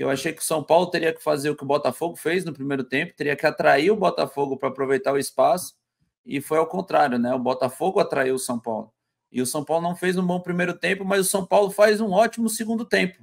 que eu achei que o São Paulo teria que fazer o que o Botafogo fez no primeiro tempo, teria que atrair o Botafogo para aproveitar o espaço, e foi ao contrário, né? O Botafogo atraiu o São Paulo. E o São Paulo não fez um bom primeiro tempo, mas o São Paulo faz um ótimo segundo tempo.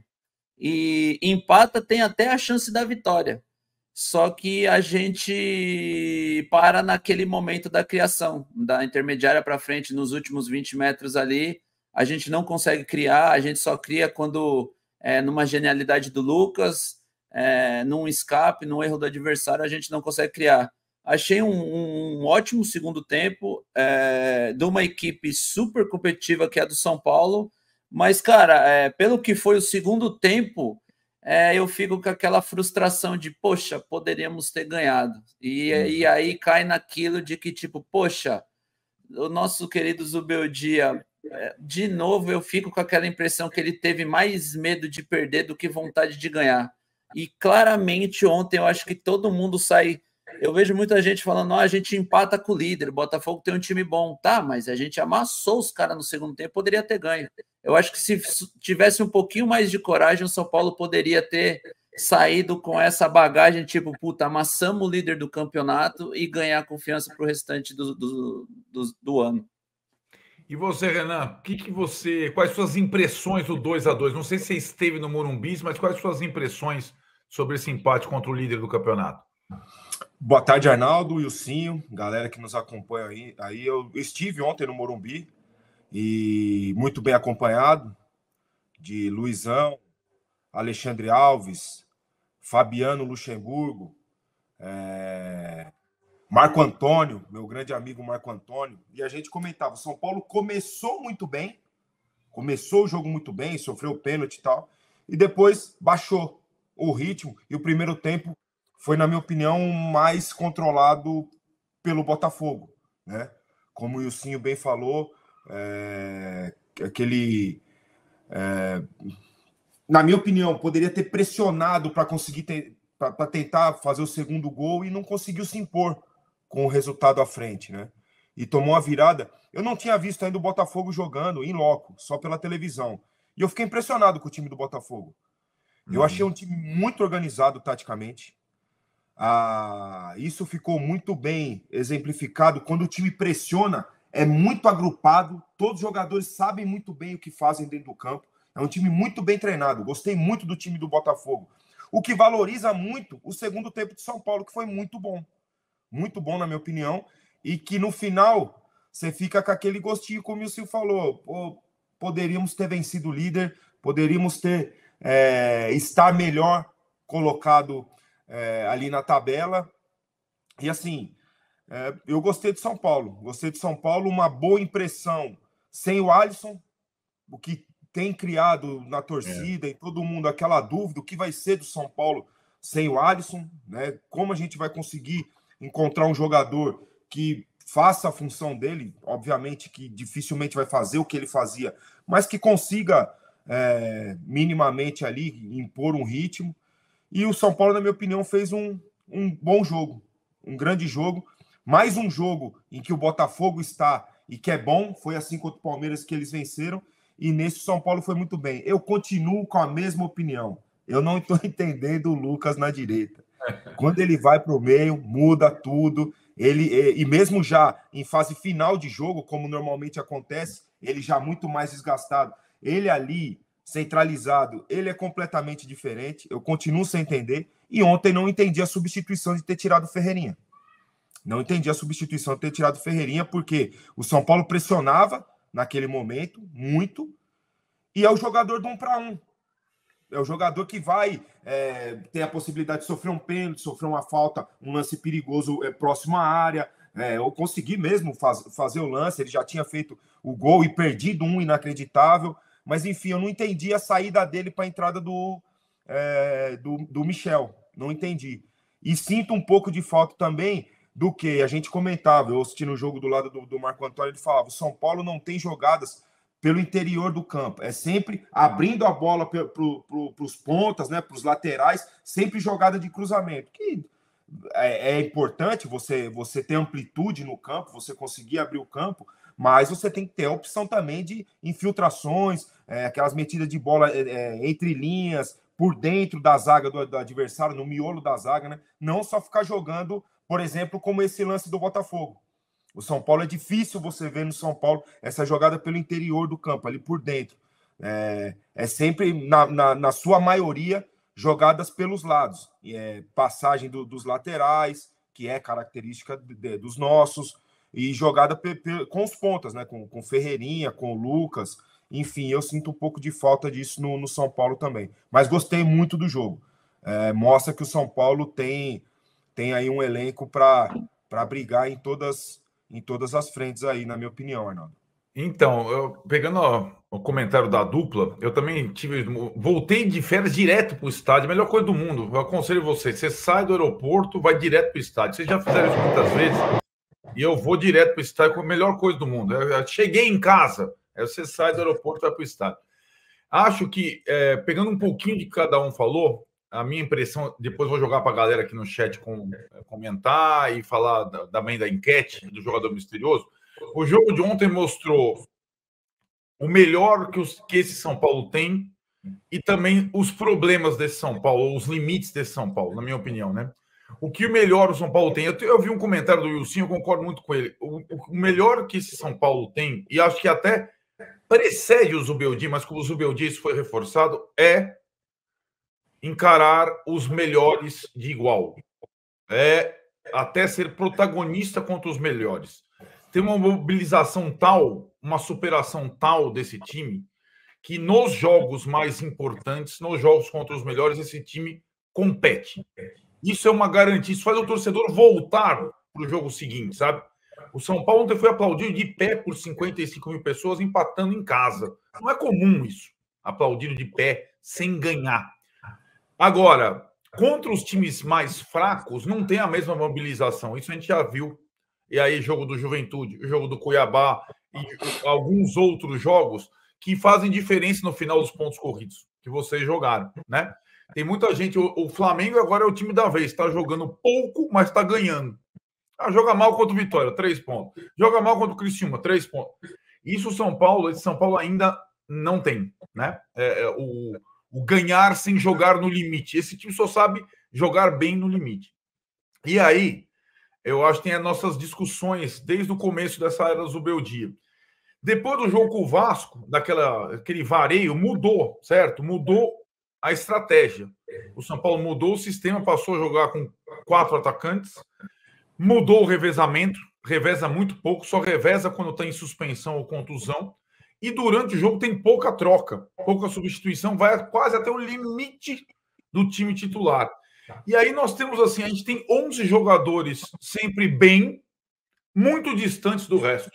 E empata, tem até a chance da vitória. Só que a gente para naquele momento da criação, da intermediária para frente, nos últimos 20 metros ali, a gente não consegue criar, a gente só cria quando é, numa genialidade do Lucas, é, num escape, num erro do adversário, a gente não consegue criar. Achei um, um, um ótimo segundo tempo é, de uma equipe super competitiva que é a do São Paulo, mas, cara, é, pelo que foi o segundo tempo, é, eu fico com aquela frustração de, poxa, poderíamos ter ganhado. E, uhum. e aí cai naquilo de que, tipo, poxa, o nosso querido Zubeldia de novo, eu fico com aquela impressão que ele teve mais medo de perder do que vontade de ganhar. E claramente ontem eu acho que todo mundo sai. Eu vejo muita gente falando: ah, a gente empata com o líder, Botafogo tem um time bom. Tá, mas a gente amassou os caras no segundo tempo, poderia ter ganho. Eu acho que se tivesse um pouquinho mais de coragem, o São Paulo poderia ter saído com essa bagagem, tipo, puta, amassamos o líder do campeonato e ganhar confiança para o restante do, do, do, do ano. E você, Renan, que que você, quais suas impressões do 2 a 2 Não sei se você esteve no Morumbi, mas quais suas impressões sobre esse empate contra o líder do campeonato? Boa tarde, Arnaldo, Ilcinho, galera que nos acompanha aí. aí. Eu estive ontem no Morumbi e muito bem acompanhado de Luizão, Alexandre Alves, Fabiano Luxemburgo, é... Marco Antônio, meu grande amigo Marco Antônio, e a gente comentava: São Paulo começou muito bem, começou o jogo muito bem, sofreu pênalti e tal, e depois baixou o ritmo. E o primeiro tempo foi, na minha opinião, mais controlado pelo Botafogo, né? Como o Ilcinho bem falou, é... aquele. É... Na minha opinião, poderia ter pressionado para conseguir ter para tentar fazer o segundo gol e não conseguiu se impor com o resultado à frente, né? E tomou a virada. Eu não tinha visto ainda o Botafogo jogando em loco, só pela televisão. E eu fiquei impressionado com o time do Botafogo. Eu uhum. achei um time muito organizado taticamente. Ah, isso ficou muito bem exemplificado. Quando o time pressiona, é muito agrupado. Todos os jogadores sabem muito bem o que fazem dentro do campo. É um time muito bem treinado. Gostei muito do time do Botafogo. O que valoriza muito o segundo tempo de São Paulo, que foi muito bom muito bom, na minha opinião, e que no final você fica com aquele gostinho, como o Sil falou, pô, poderíamos ter vencido o líder, poderíamos ter é, estar melhor colocado é, ali na tabela. E assim, é, eu gostei de São Paulo, gostei de São Paulo, uma boa impressão sem o Alisson, o que tem criado na torcida é. e todo mundo aquela dúvida o que vai ser do São Paulo sem o Alisson, né? Como a gente vai conseguir encontrar um jogador que faça a função dele, obviamente que dificilmente vai fazer o que ele fazia, mas que consiga é, minimamente ali impor um ritmo. E o São Paulo, na minha opinião, fez um, um bom jogo, um grande jogo. Mais um jogo em que o Botafogo está e que é bom, foi assim contra o Palmeiras que eles venceram, e nesse o São Paulo foi muito bem. Eu continuo com a mesma opinião. Eu não estou entendendo o Lucas na direita. Quando ele vai para o meio, muda tudo. Ele, e mesmo já em fase final de jogo, como normalmente acontece, ele já é muito mais desgastado. Ele ali, centralizado, ele é completamente diferente. Eu continuo sem entender. E ontem não entendi a substituição de ter tirado Ferreirinha. Não entendi a substituição de ter tirado Ferreirinha, porque o São Paulo pressionava naquele momento muito. E é o jogador do um para um. É o jogador que vai é, ter a possibilidade de sofrer um pênalti, sofrer uma falta, um lance perigoso é, próximo à área, é, conseguir mesmo faz, fazer o lance, ele já tinha feito o gol e perdido um inacreditável. Mas enfim, eu não entendi a saída dele para a entrada do, é, do, do, Michel. Não entendi. E sinto um pouco de falta também do que a gente comentava. Eu assisti no jogo do lado do, do Marco Antônio, ele falava: o São Paulo não tem jogadas pelo interior do campo. É sempre abrindo a bola para pro, os pontas, né, para os laterais, sempre jogada de cruzamento. Que é, é, importante você, você ter amplitude no campo, você conseguir abrir o campo, mas você tem que ter a opção também de infiltrações, é, aquelas metidas de bola é, é entre linhas, por dentro da zaga do, do adversário, no miolo da zaga, né? Não só ficar jogando, por exemplo, como esse lance do Botafogo o São Paulo é difícil você ver no São Paulo essa jogada pelo interior do campo, ali por dentro. É, é sempre, na, na, na, sua maioria, jogadas pelos lados. É, passagem do, dos laterais, que é característica de, de, dos nossos, e jogada pe, pe, com os pontas, né? Com, com Ferreirinha, com Lucas. Enfim, eu sinto um pouco de falta disso no, no São Paulo também. Mas gostei muito do jogo. É, mostra que o São Paulo tem, tem aí um elenco para brigar em todas em todas as frentes aí, na minha opinião, Arnaldo. Então, eu, pegando ó, o comentário da dupla, eu também tive. Voltei de férias direto para o estádio, melhor coisa do mundo. Eu aconselho você: você sai do aeroporto, vai direto para o estádio. Vocês já fizeram isso muitas vezes, e eu vou direto para o estádio com é a melhor coisa do mundo. Eu, eu cheguei em casa, aí você sai do aeroporto e vai para o estádio. Acho que, é, pegando um pouquinho de cada um falou, a minha impressão, depois vou jogar para a galera aqui no chat com, eh, comentar e falar da, também da enquete do jogador misterioso. O jogo de ontem mostrou o melhor que, os, que esse São Paulo tem e também os problemas desse São Paulo, os limites desse São Paulo, na minha opinião, né? O que o melhor o São Paulo tem? Eu, eu vi um comentário do Wilson, eu concordo muito com ele. O, o, melhor que esse São Paulo tem, e acho que até precede o Zubeldi, mas com o Zubeldi isso foi reforçado, é encarar os melhores de igual. É até ser protagonista contra os melhores. Tem uma mobilização tal, uma superação tal desse time, que nos jogos mais importantes, nos jogos contra os melhores, esse time compete. Isso é uma garantia, isso faz o torcedor voltar para o jogo seguinte, sabe? O São Paulo ontem foi aplaudido de pé por 55 mil pessoas empatando em casa. Não é comum isso, aplaudido de pé sem ganhar. Agora, contra os times mais fracos, não tem a mesma mobilização. Isso a gente já viu. E aí, jogo do Juventude, jogo do Cuiabá e alguns outros jogos que fazem diferença no final dos pontos corridos que vocês jogaram, né? Tem muita gente. O, Flamengo agora é o time da vez. Está jogando pouco, mas está ganhando. Ah, joga mal contra o Vitória, três pontos. Joga mal contra o Criciúma, três pontos. Isso o São Paulo, esse São Paulo ainda não tem, né? É, é o, o ganhar sem uhum. jogar no limite. Esse time só sabe jogar bem no limite. E aí, eu acho que tem as nossas discussões desde o começo dessa era do Depois do jogo com o Vasco, daquela aquele vareio, mudou, certo? Mudou a estratégia. O São Paulo mudou o sistema, passou a jogar com quatro atacantes, mudou o revezamento, reveza muito pouco, só reveza quando está em suspensão ou contusão. E durante o jogo tem pouca troca, pouca substituição, vai quase até o limite do time titular. Tá. E aí nós temos assim, a gente tem 11 jogadores sempre bem, muito distantes do resto.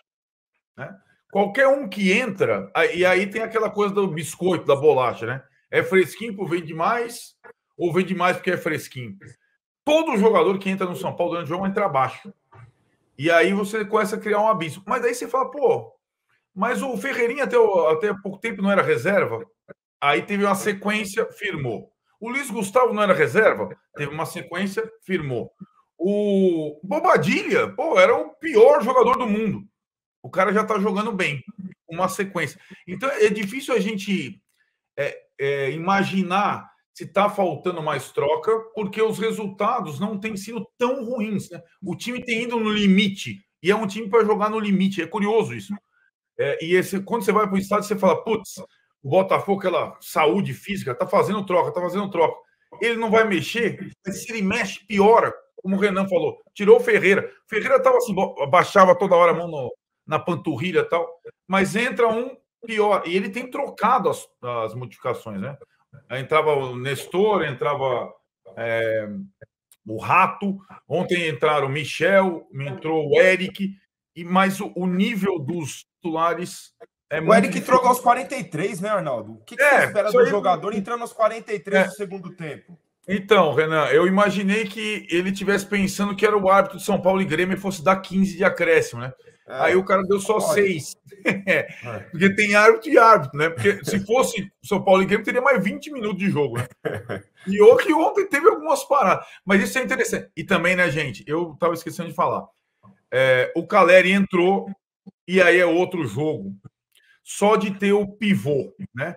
Né? Qualquer um que entra, e aí tem aquela coisa do biscoito, da bolacha, né? É fresquinho por vem mais, ou vem mais porque é fresquinho. Todo jogador que entra no São Paulo durante o jogo entra abaixo. E aí você começa a criar um abismo. Mas aí você fala, pô, mas o Ferreirinha até, até pouco tempo não era reserva. Aí teve uma sequência, firmou. O Luiz Gustavo não era reserva, teve uma sequência, firmou. O Bobadilha, pô, era o pior jogador do mundo. O cara já tá jogando bem, uma sequência. Então é difícil a gente é, é, imaginar se tá faltando mais troca, porque os resultados não têm sido tão ruins. Né? O time tem ido no limite, e é um time para jogar no limite. É curioso isso. É, e esse, quando você vai para o estádio, você fala, putz, o Botafogo, aquela saúde física, tá fazendo troca, tá fazendo troca. Ele não vai mexer, mas se ele mexe, piora, como o Renan falou. Tirou o Ferreira. O Ferreira tava assim, baixava toda hora a mão no, na panturrilha e tal. Mas entra um, pior. E ele tem trocado as, as modificações, né? Entrava o Nestor, entrava é, o Rato, ontem entraram o Michel, entrou o Eric, e mas o, o nível dos titulares é o Eric difícil. trocou aos 43, né, Arnaldo? O que, que é, você espera do jogador é entrando aos 43 é. do segundo tempo? Então, Renan, eu imaginei que ele tivesse pensando que era o árbitro de São Paulo e Grêmio e fosse dar 15 de acréscimo, né? É. Aí o cara deu só Olha. seis. É, é. Porque tem árbitro e árbitro, né? Porque se fosse São Paulo e Grêmio, teria mais 20 minutos de jogo, né? E ontem teve algumas paradas. Mas isso é interessante. E também, né, gente, eu tava esquecendo de falar. É, o Caleri entrou e aí é outro jogo. Só de ter o pivô, né?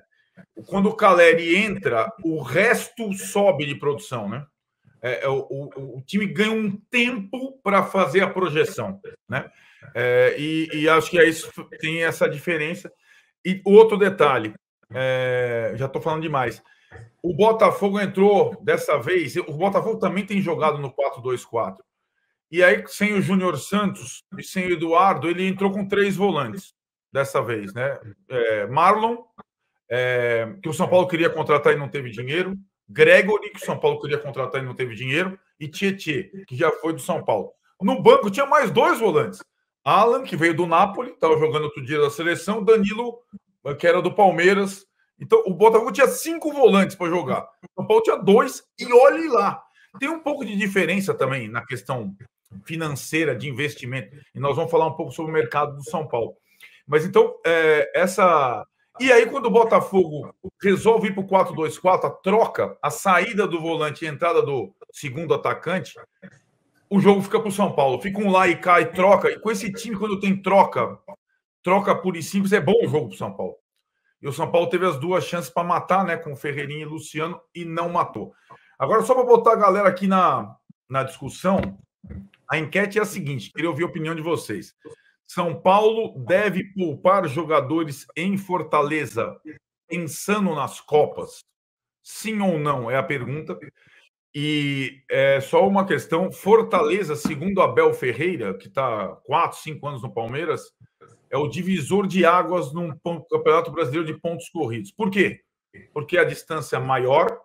Quando o Caleri entra, o resto sobe de produção, né? É, é o, o, o, time ganha um tempo para fazer a projeção, né? É, e, e, acho que é isso, tem essa diferença. E outro detalhe, é, já estou falando demais. O Botafogo entrou dessa vez. O Botafogo também tem jogado no 4-2-4. E aí, sem o Júnior Santos e sem o Eduardo, ele entrou com três volantes dessa vez, né? É, Marlon, é, que o São Paulo queria contratar e não teve dinheiro. Gregory, que o São Paulo queria contratar e não teve dinheiro. E Tietê, que já foi do São Paulo. No banco tinha mais dois volantes. Alan, que veio do Napoli, estava jogando outro dia da seleção. Danilo, que era do Palmeiras. Então, o Botafogo tinha cinco volantes para jogar. O São Paulo tinha dois, e olhe lá. Tem um pouco de diferença também na questão financeira de investimento. E nós vamos falar um pouco sobre o mercado do São Paulo. Mas então, é, essa. E aí, quando o Botafogo resolve ir para o 4-2-4, a troca, a saída do volante e a entrada do segundo atacante, o jogo fica para o São Paulo. Fica um lá e cá e troca. E com esse time, quando tem troca, troca pura e simples, é bom o jogo para o São Paulo. E o São Paulo teve as duas chances para matar, né, com Ferreirinha e Luciano, e não matou. Agora, só para botar a galera aqui na, na discussão, a enquete é a seguinte: queria ouvir a opinião de vocês. São Paulo deve poupar jogadores em Fortaleza, pensando nas Copas? Sim ou não? É a pergunta. E é só uma questão: Fortaleza, segundo Abel Ferreira, que está quatro, cinco anos no Palmeiras, é o divisor de águas no Campeonato Brasileiro de pontos corridos. Por quê? Porque a distância é maior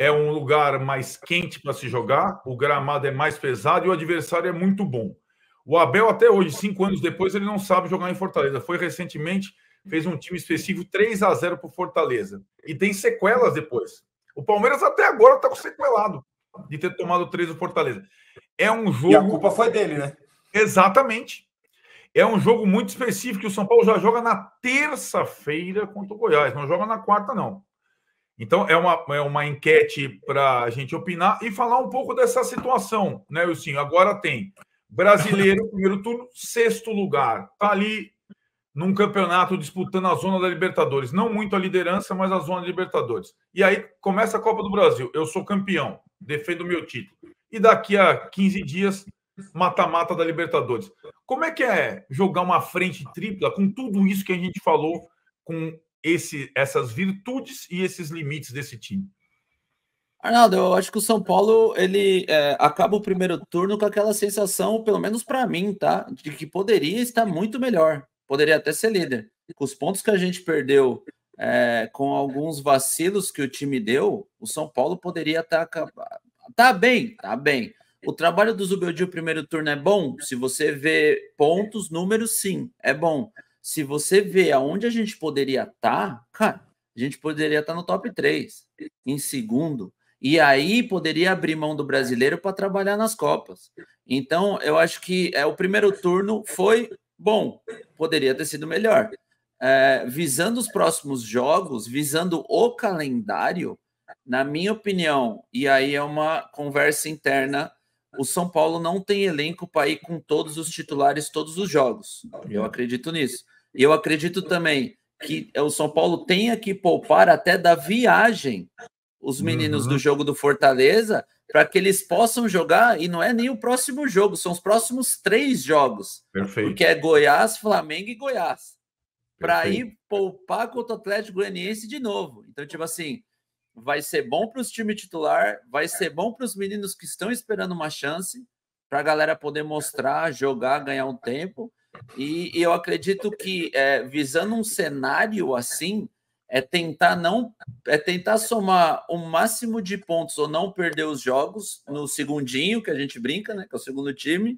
é um lugar mais quente para se jogar, o gramado é mais pesado e o adversário é muito bom. O Abel, até hoje, cinco anos depois, ele não sabe jogar em Fortaleza. Foi recentemente, fez um time específico 3 a 0 para Fortaleza. E tem sequelas depois. O Palmeiras até agora está com sequelado de ter tomado 3 do Fortaleza. É um jogo. E a culpa foi dele, né? Exatamente. É um jogo muito específico. O São Paulo já joga na terça-feira contra o Goiás. Não joga na quarta, não. Então, é uma, é uma enquete para a gente opinar e falar um pouco dessa situação, né, Wilson? Agora tem brasileiro, primeiro turno, sexto lugar. Está ali num campeonato disputando a zona da Libertadores. Não muito a liderança, mas a zona da Libertadores. E aí começa a Copa do Brasil. Eu sou campeão, defendo o meu título. E daqui a 15 dias, mata-mata da Libertadores. Como é que é jogar uma frente tripla com tudo isso que a gente falou, com esse, essas virtudes e esses limites desse time? Arnaldo, eu acho que o São Paulo ele é, acaba o primeiro turno com aquela sensação, pelo menos para mim, tá, de que poderia estar muito melhor, poderia até ser líder. Com os pontos que a gente perdeu, é, com alguns vacilos que o time deu, o São Paulo poderia estar tá, tá bem, tá bem. O trabalho do Zubeldia no primeiro turno é bom. Se você vê pontos, números, sim, é bom se você vê aonde a gente poderia estar, tá, cara, a gente poderia estar tá no top 3, em segundo, e aí poderia abrir mão do brasileiro para trabalhar nas Copas. Então, eu acho que é, o primeiro turno foi bom, poderia ter sido melhor. É, visando os próximos jogos, visando o calendário, na minha opinião, e aí é uma conversa interna o São Paulo não tem elenco para ir com todos os titulares todos os jogos. Eu acredito nisso. E eu acredito também que é, o São Paulo tenha que poupar até da viagem os meninos uhum. do jogo do Fortaleza para que eles possam jogar e não é nem o próximo jogo, são os próximos três jogos. Perfeito. Porque é Goiás, Flamengo e Goiás. Para ir poupar contra o Atlético Goianiense de novo. Então, tipo assim, vai ser bom para os times titular, vai ser bom para os meninos que estão esperando uma chance, para a galera poder mostrar, jogar, ganhar um tempo. E, e eu acredito que é, visando um cenário assim, é tentar não é tentar somar o máximo de pontos ou não perder os jogos no segundinho que a gente brinca, né? Que é o segundo time.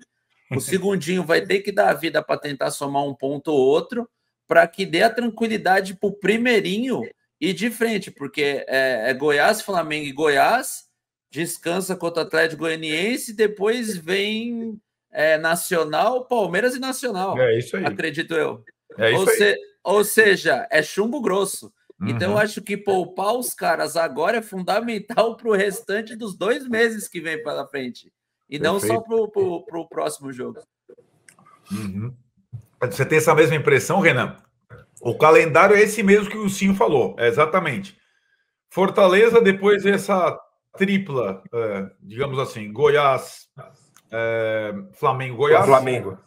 O segundinho vai ter que dar a vida para tentar somar um ponto ou outro, para que dê a tranquilidade para o primeirinho e de frente, porque é, é Goiás, Flamengo e Goiás, descansa contra o Atlético Goianiense, depois vem é, Nacional, Palmeiras e Nacional. É isso aí. Acredito eu. É ou, se, ou, seja, é chumbo grosso. Uhum. Então, eu acho que poupar os caras agora é fundamental para o restante dos dois meses que vem pela frente. E Perfeito. não só para o próximo jogo. Uhum. Você tem essa mesma impressão, Renan? O calendário é esse mesmo que o Sim falou, é exatamente. Fortaleza, depois essa tripla, é, digamos assim, Goiás, é, Flamengo, Goiás. É, Flamengo.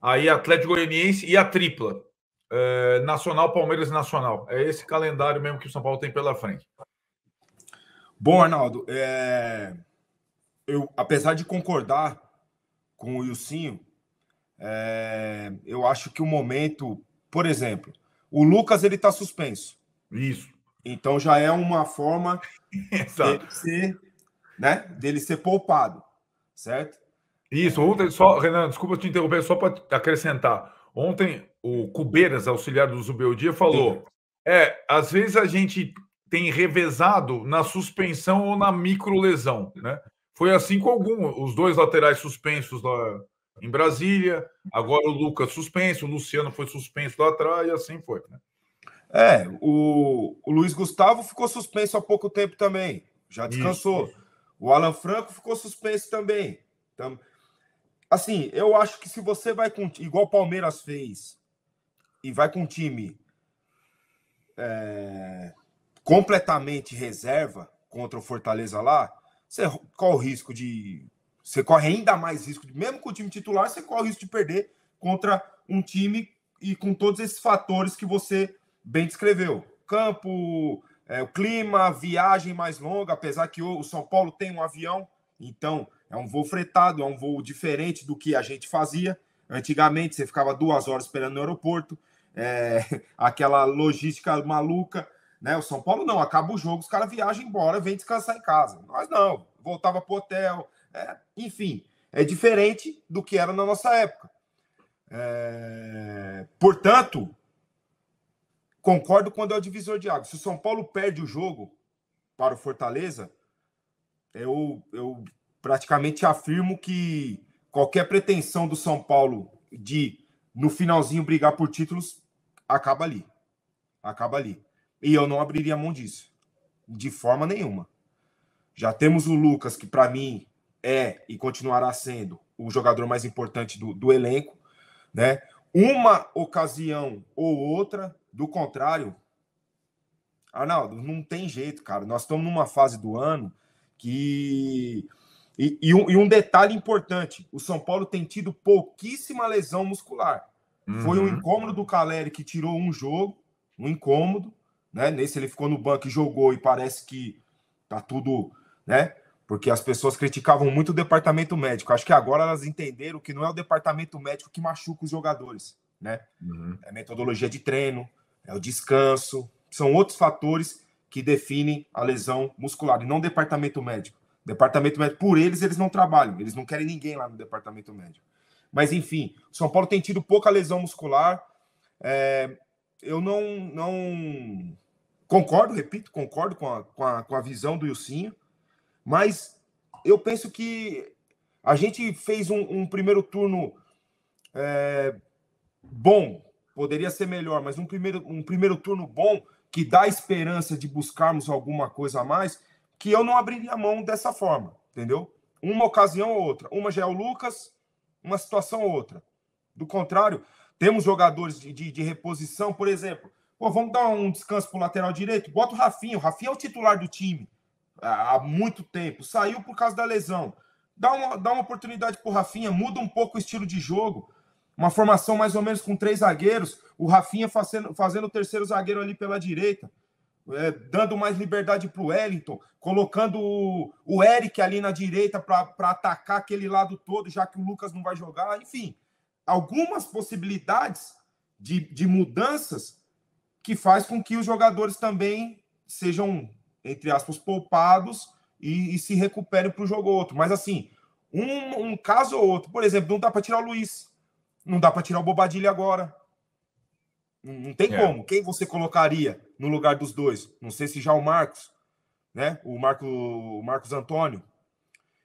Aí Atlético Goianiense e a tripla. É, Nacional, Palmeiras Nacional. É esse calendário mesmo que o São Paulo tem pela frente. Bom, Arnaldo, é, eu, apesar de concordar com o Ilcinho, é, eu acho que o momento, por exemplo, o Lucas ele está suspenso. Isso. Então já é uma forma dele ser, né, dele ser poupado, certo? Isso. Ontem só, Renan, desculpa te interromper, só para acrescentar. Ontem o Cubeiras, auxiliar do Zubeldia, falou: Sim. é, às vezes a gente tem revezado na suspensão ou na microlesão, né? Foi assim com algum, os dois laterais suspensos lá em Brasília, agora o Lucas suspenso, o Luciano foi suspenso lá atrás, e assim foi, né? É, o, o Luiz Gustavo ficou suspenso há pouco tempo também, já descansou. Isso. O Alan Franco ficou suspenso também. Então, Assim, eu acho que se você vai com. igual o Palmeiras fez, e vai com um time é, completamente reserva contra o Fortaleza lá, você qual o risco de você corre ainda mais risco, mesmo com o time titular, você corre o risco de perder contra um time e com todos esses fatores que você bem descreveu. Campo, é, o clima, viagem mais longa, apesar que o, São Paulo tem um avião, então é um voo fretado, é um voo diferente do que a gente fazia. Antigamente você ficava duas horas esperando no aeroporto, é, aquela logística maluca, né? O São Paulo não, acaba o jogo, os caras viajam embora, vem descansar em casa. Nós não, voltava pro hotel, é, enfim, é diferente do que era na nossa época. É, portanto, concordo quando é o divisor de água. Se o São Paulo perde o jogo para o Fortaleza, eu, eu praticamente afirmo que qualquer pretensão do São Paulo de, no finalzinho, brigar por títulos acaba ali. Acaba ali. E eu não abriria mão disso. De forma nenhuma. Já temos o Lucas, que para mim é e continuará sendo o jogador mais importante do, do elenco, né? Uma ocasião ou outra, do contrário, Arnaldo, não tem jeito, cara. Nós estamos numa fase do ano que. E, e, um, e, um, detalhe importante: o São Paulo tem tido pouquíssima lesão muscular. Uhum. Foi um uhum. incômodo do Caleri que tirou um jogo, um incômodo, né? Nesse ele ficou no banco e jogou, e parece que tá tudo, né? porque as pessoas criticavam muito o departamento médico. Acho que agora elas entenderam que não é o departamento médico que machuca os jogadores, né? Uhum. É a metodologia de treino, é o descanso, são outros fatores que definem a lesão muscular, e não o departamento médico. Departamento médico, por eles, eles não trabalham, eles não querem ninguém lá no departamento médico. Mas, enfim, o São Paulo tem tido pouca lesão muscular. É, eu não, não concordo, repito, concordo com a, com a, com a visão do Ilcinho mas eu penso que a gente fez um, um primeiro turno é, bom, poderia ser melhor, mas um primeiro, um primeiro turno bom que dá esperança de buscarmos alguma coisa a mais, que eu não abriria mão dessa forma, entendeu? Uma ocasião ou outra. Uma já é o Lucas, uma situação ou outra. Do contrário, temos jogadores de, de, de reposição, por exemplo. Pô, vamos dar um descanso para o lateral direito? Bota o Rafinha. O Rafinha é o titular do time há muito tempo, saiu por causa da lesão. Dá uma, dá uma oportunidade o Rafinha, muda um pouco o estilo de jogo. Uma formação mais ou menos com três zagueiros, o Rafinha fazendo, fazendo o terceiro zagueiro ali pela direita, é, dando mais liberdade para o Wellington, colocando o, o Eric ali na direita para atacar aquele lado todo, já que o Lucas não vai jogar. Enfim, algumas possibilidades de, de mudanças que faz com que os jogadores também sejam entre aspas, poupados e, e se recuperem para o jogo ou outro. Mas assim, um, um caso ou outro, por exemplo, não dá para tirar o Luiz, não dá para tirar o Bobadilha agora. Não, não tem é. como. Quem você colocaria no lugar dos dois? Não sei se já o Marcos, né? O, Marco, o Marcos Antônio.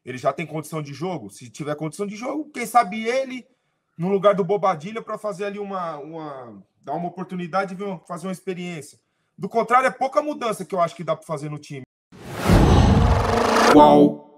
Ele já tem condição de jogo? Se tiver condição de jogo, quem sabe ele no lugar do Bobadilha para fazer ali uma, uma. dar uma oportunidade, e fazer uma experiência. Do contrário, é pouca mudança que eu acho que dá para fazer no time. Qual